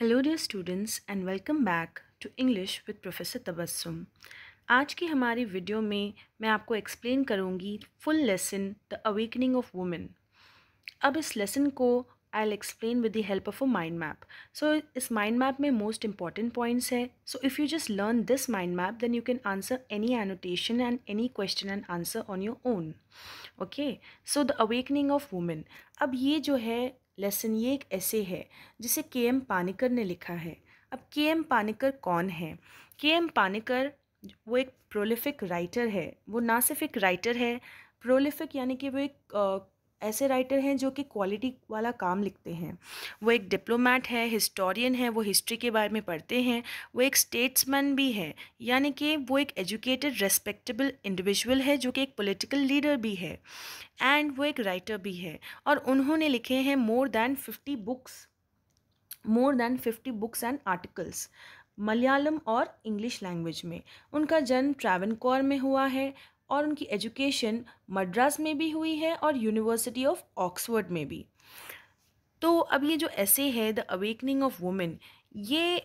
Hello dear students and welcome back to English with professor Tabassum आज की हमारी video में मैं आपको एक्सप्लेन करूँगी full lesson the awakening of women अब इस लेसन को I'll explain with the help of a mind map so इस माइंड मैप में मोस्ट इंपॉर्टेंट पॉइंट्स है so if you just learn this mind map then you can answer any annotation and any question and answer on your own okay so the awakening of women अब ये जो है lesson ये एक ऐसे है जिसे के एम पानिकर ने लिखा है अब के एम पानिकर कौन है के एम पानिकर वो एक प्रोलिफिक राइटर है वो ना सिर्फ एक राइटर है प्रोलिफिक यानी कि वो एक ऐसे राइटर हैं जो कि क्वालिटी वाला काम लिखते हैं वो एक डिप्लोमेट है हिस्टोरियन है वो हिस्ट्री के बारे में पढ़ते हैं वो एक स्टेट्समैन भी है यानी कि वो एक एजुकेटेड रेस्पेक्टेबल इंडिविजुअल है जो कि एक पॉलिटिकल लीडर भी है एंड वो एक राइटर भी है और उन्होंने लिखे हैं more than fifty books more than fifty books and articles Malayalam और इंग्लिश लैंग्वेज में उनका जन्म ट्रैवनकोर में हुआ है और उनकी एजुकेशन मद्रास में भी हुई है और यूनिवर्सिटी ऑफ ऑक्सफोर्ड में भी तो अब ये जो ऐसे है द अवेकनिंग ऑफ वुमेन ये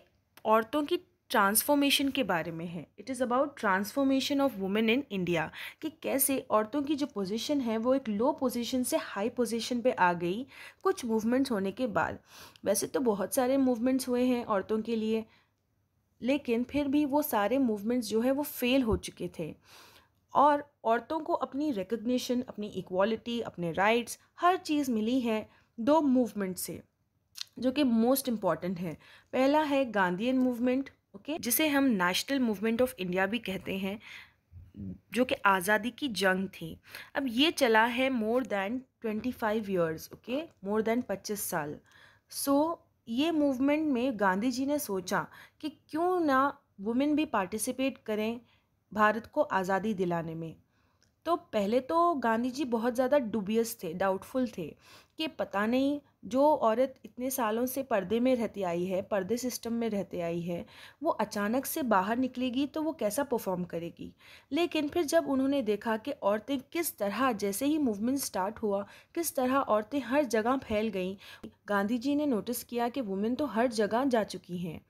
औरतों की ट्रांसफॉर्मेशन के बारे में है it is about transformation of women in India कि कैसे औरतों की जो पोजीशन है वो एक लो पोजीशन से हाई पोजीशन पे आ गई कुछ मूवमेंट्स होने के बाद वैसे तो बहुत सारे मूवमेंट्स हुए हैं औरतों के लिए लेकिन फिर भी वो सारे मूवमेंट्स जो है वो फेल हो चुके थे और औरतों को अपनी रिकग्निशन अपनी इक्वालिटी अपने राइट्स हर चीज़ मिली है दो मूवमेंट से जो कि मोस्ट इम्पॉर्टेंट है पहला है गांधीन मूवमेंट ओके जिसे हम नेशनल मूवमेंट ऑफ इंडिया भी कहते हैं जो कि आज़ादी की जंग थी अब ये चला है more than twenty five years okay more than पच्चीस साल सो so, ये मूवमेंट में गांधी जी ने सोचा कि क्यों ना वुमेन भी पार्टिसिपेट करें भारत को आज़ादी दिलाने में तो पहले तो गांधी जी बहुत ज़्यादा डुबियस थे डाउटफुल थे कि पता नहीं जो औरत इतने सालों से पर्दे में रहती आई है पर्दे सिस्टम में रहते आई है वो अचानक से बाहर निकलेगी तो वो कैसा परफॉर्म करेगी लेकिन फिर जब उन्होंने देखा कि औरतें किस तरह जैसे ही मूवमेंट स्टार्ट हुआ किस तरह औरतें हर जगह फैल गईं गांधी जी ने नोटिस किया कि वुमेन तो हर जगह जा चुकी हैं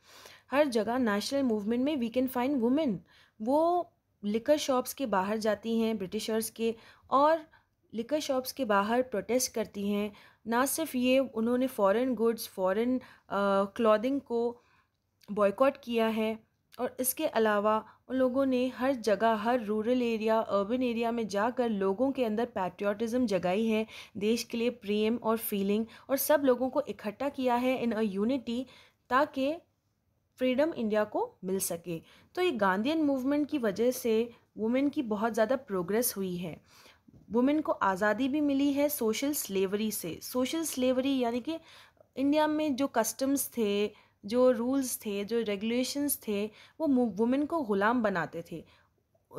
हर जगह नेशनल मूवमेंट में वी कैन फाइंड वुमेन वो लिकर शॉप्स के बाहर जाती हैं ब्रिटिशर्स के और लिकर शॉप्स के बाहर प्रोटेस्ट करती हैं ना सिर्फ ये उन्होंने फॉरेन गुड्स फॉरेन क्लॉदिंग को बॉयकॉट किया है और इसके अलावा उन लोगों ने हर जगह हर रूरल एरिया अर्बन एरिया में जाकर लोगों के अंदर पैट्रियाटिज़म जगाई है देश के लिए प्रेम और फीलिंग और सब लोगों को इकट्ठा किया है इन अ यूनिटी ताकि फ्रीडम इंडिया को मिल सके तो ये गांधीन मूवमेंट की वजह से वुमेन की बहुत ज़्यादा प्रोग्रेस हुई है वुमेन को आज़ादी भी मिली है सोशल स्लेवरी से सोशल स्लेवरी यानी कि इंडिया में जो कस्टम्स थे जो रूल्स थे जो रेगुलेशंस थे वो वुमेन को ग़ुलाम बनाते थे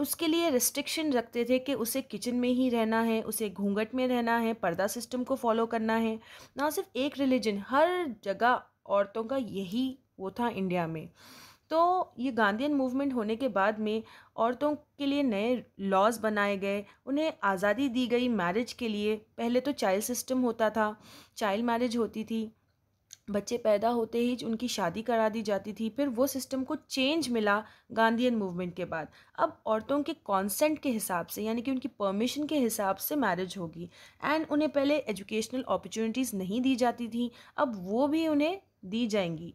उसके लिए रिस्ट्रिक्शन रखते थे कि उसे किचन में ही रहना है उसे घूंघट में रहना है पर्दा सिस्टम को फॉलो करना है ना सिर्फ एक रिलीजन हर जगह औरतों का यही वो था इंडिया में तो ये गांधीन मूवमेंट होने के बाद में औरतों के लिए नए लॉज बनाए गए उन्हें आज़ादी दी गई मैरिज के लिए पहले तो चाइल्ड सिस्टम होता था चाइल्ड मैरिज होती थी बच्चे पैदा होते ही उनकी शादी करा दी जाती थी फिर वो सिस्टम को चेंज मिला गांधीयन मूवमेंट के बाद अब औरतों के कॉन्सेंट के हिसाब से यानी कि उनकी परमिशन के हिसाब से मैरिज होगी एंड उन्हें पहले एजुकेशनल अपॉर्चुनिटीज़ नहीं दी जाती थी अब वो भी उन्हें दी जाएंगी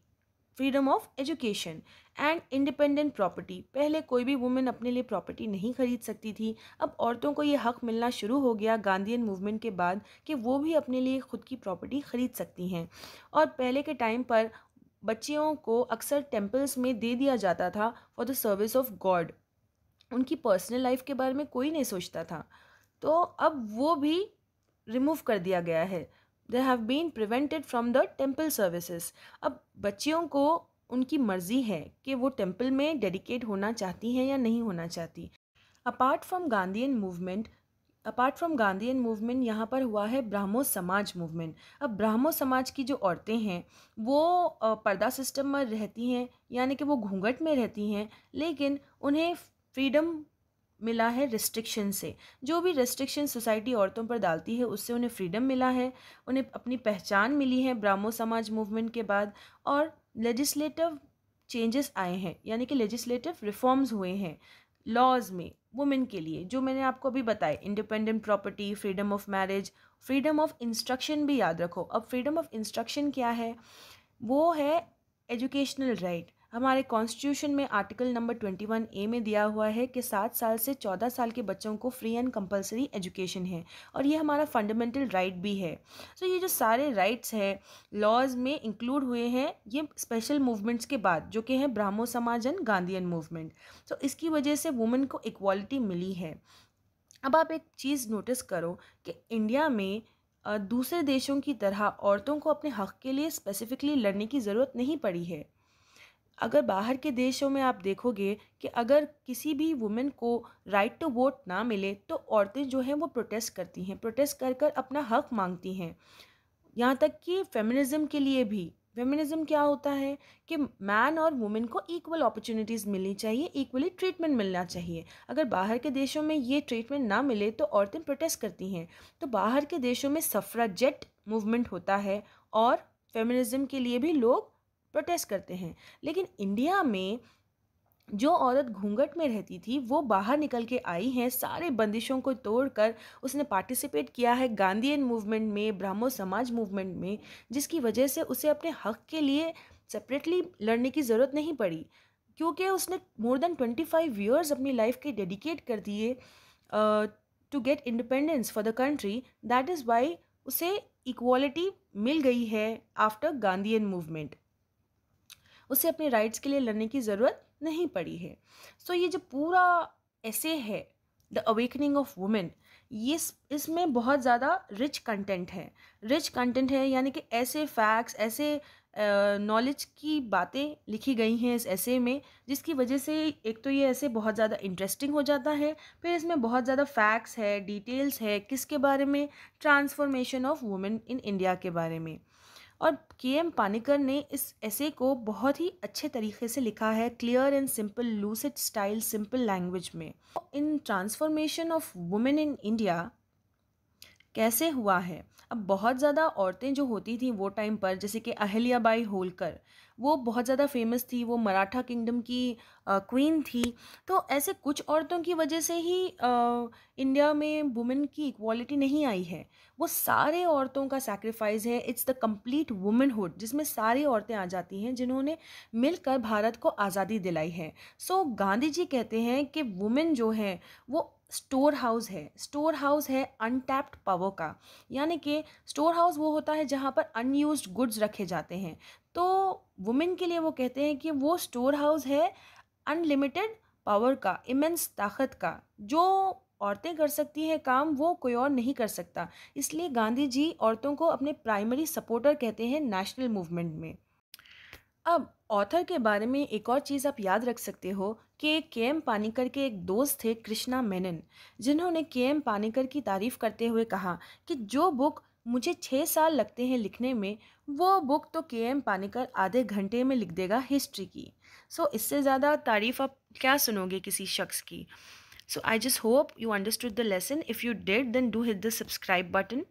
freedom of education and independent property पहले कोई भी वुमेन अपने लिए प्रॉपर्टी नहीं खरीद सकती थी अब औरतों को ये हक मिलना शुरू हो गया गांधीयन मूवमेंट के बाद कि वो भी अपने लिए खुद की प्रॉपर्टी खरीद सकती हैं और पहले के टाइम पर बच्चियों को अक्सर टेम्पल्स में दे दिया जाता था for the service of God उनकी पर्सनल लाइफ के बारे में कोई नहीं सोचता था तो अब वो भी रिमूव कर दिया गया है they have been prevented from the temple services अब बच्चियों को उनकी मर्ज़ी है कि वो टेम्पल में डेडिकेट होना चाहती हैं या नहीं होना चाहती apart from Gandhian movement apart from Gandhian movement यहाँ पर हुआ है ब्राह्मो समाज मूवमेंट अब ब्राह्मो समाज की जो औरतें हैं वो पर्दा सिस्टम में रहती हैं यानी कि वो घूंघट में रहती हैं लेकिन उन्हें फ्रीडम मिला है रिस्ट्रिक्शन से जो भी रिस्ट्रिक्शन सोसाइटी औरतों पर डालती है उससे उन्हें फ्रीडम मिला है उन्हें अपनी पहचान मिली है ब्राह्मो समाज मूवमेंट के बाद और लेजिस्लेटिव चेंजेस आए हैं यानी कि लेजिस्लेटिव रिफॉर्म्स हुए हैं लॉज में वुमेन के लिए जो मैंने आपको अभी बताए independent property freedom of marriage freedom of instruction भी याद रखो अब फ्रीडम ऑफ इंस्ट्रक्शन क्या है वो है एजुकेशनल राइट right. हमारे कॉन्स्टिट्यूशन में article number twenty one A में दिया हुआ है कि सात साल से चौदह साल के बच्चों को फ्री एंड कंपलसरी एजुकेशन है और ये हमारा फंडामेंटल राइट right भी है सो so ये जो सारे राइट्स हैं लॉज में इंक्लूड हुए हैं ये स्पेशल मूवमेंट्स के बाद जो कि हैं ब्राह्मो समाज एंड गांधीयन मूवमेंट सो इसकी वजह से वुमेन को इक्वालिटी मिली है अब आप एक चीज़ नोटिस करो कि इंडिया में दूसरे देशों की तरह औरतों को अपने हक़ के लिए स्पेसिफिकली लड़ने की ज़रूरत नहीं पड़ी है अगर बाहर के देशों में आप देखोगे कि अगर किसी भी वुमेन को राइट टू वोट ना मिले तो औरतें जो हैं वो प्रोटेस्ट करती हैं प्रोटेस्ट कर कर अपना हक मांगती हैं यहाँ तक कि फेमिनिज़म के लिए भी फेमिनिज़म क्या होता है कि मैन और वुमेन को इक्वल अपॉर्चुनिटीज़ मिलनी चाहिए इक्वली ट्रीटमेंट मिलना चाहिए अगर बाहर के देशों में ये ट्रीटमेंट ना मिले तो औरतें प्रोटेस्ट करती हैं तो बाहर के देशों में सफ्राजेट मूवमेंट होता है और फेमिनिज़म के लिए भी लोग प्रोटेस्ट करते हैं लेकिन इंडिया में जो औरत घूंघट में रहती थी वो बाहर निकल के आई हैं सारे बंदिशों को तोड़कर उसने पार्टिसिपेट किया है गांधीयन मूवमेंट में ब्राह्मो समाज मूवमेंट में जिसकी वजह से उसे अपने हक के लिए सेपरेटली लड़ने की ज़रूरत नहीं पड़ी क्योंकि उसने more than twenty five years अपनी लाइफ के डेडिकेट कर दिए to get independence for the country that is why उसे इक्वालिटी मिल गई है आफ्टर गांधीयन मूवमेंट उसे अपने राइट्स के लिए लड़ने की ज़रूरत नहीं पड़ी है सो so, ये जो पूरा ऐसे है द अवेकनिंग ऑफ वुमेन ये इसमें बहुत ज़्यादा रिच कंटेंट है रिच कंटेंट है यानी कि ऐसे फैक्ट्स ऐसे नॉलेज की बातें लिखी गई हैं इस ऐसे में जिसकी वजह से एक तो ये ऐसे बहुत ज़्यादा इंटरेस्टिंग हो जाता है फिर इसमें बहुत ज़्यादा फैक्ट्स है डिटेल्स है किसके बारे में transformation of women in India के बारे में और के एम पानिकर ने इस ऐसे को बहुत ही अच्छे तरीके से लिखा है clear and simple lucid style simple language में in transformation of women in India कैसे हुआ है अब बहुत ज़्यादा औरतें जो होती थी वो टाइम पर जैसे कि बाई होलकर वो बहुत ज़्यादा फेमस थी वो मराठा किंगडम की क्वीन थी तो ऐसे कुछ औरतों की वजह से ही आ, इंडिया में वुमेन की इक्वालिटी नहीं आई है वो सारे औरतों का सेक्रीफाइस है इट्स द कंप्लीट वुमेनहुड जिसमें सारी औरतें आ जाती हैं जिन्होंने मिलकर भारत को आज़ादी दिलाई है सो so, गांधी जी कहते हैं कि वुमेन जो हैं वो स्टोर हाउस है स्टोर हाउस है अनटैप्ड पावर का यानी कि स्टोर हाउस वो होता है जहाँ पर अनयूज्ड गुड्स रखे जाते हैं तो वुमेन के लिए वो कहते हैं कि वो स्टोर हाउस है अनलिमिटेड पावर का इमेंस ताकत का जो औरतें कर सकती हैं काम वो कोई और नहीं कर सकता इसलिए गांधी जी औरतों को अपने प्राइमरी सपोर्टर कहते हैं नेशनल मूवमेंट में अब ऑथर के बारे में एक और चीज़ आप याद रख सकते हो कि एक के एम पानीकर के एक दोस्त थे कृष्णा मेनन जिन्होंने के एम पानीकर की तारीफ़ करते हुए कहा कि जो बुक मुझे छः साल लगते हैं लिखने में वो बुक तो के एम पानीकर आधे घंटे में लिख देगा हिस्ट्री की सो so, इससे ज़्यादा तारीफ़ आप क्या सुनोगे किसी शख्स की so I just hope you understood the lesson if you did then do hit the subscribe button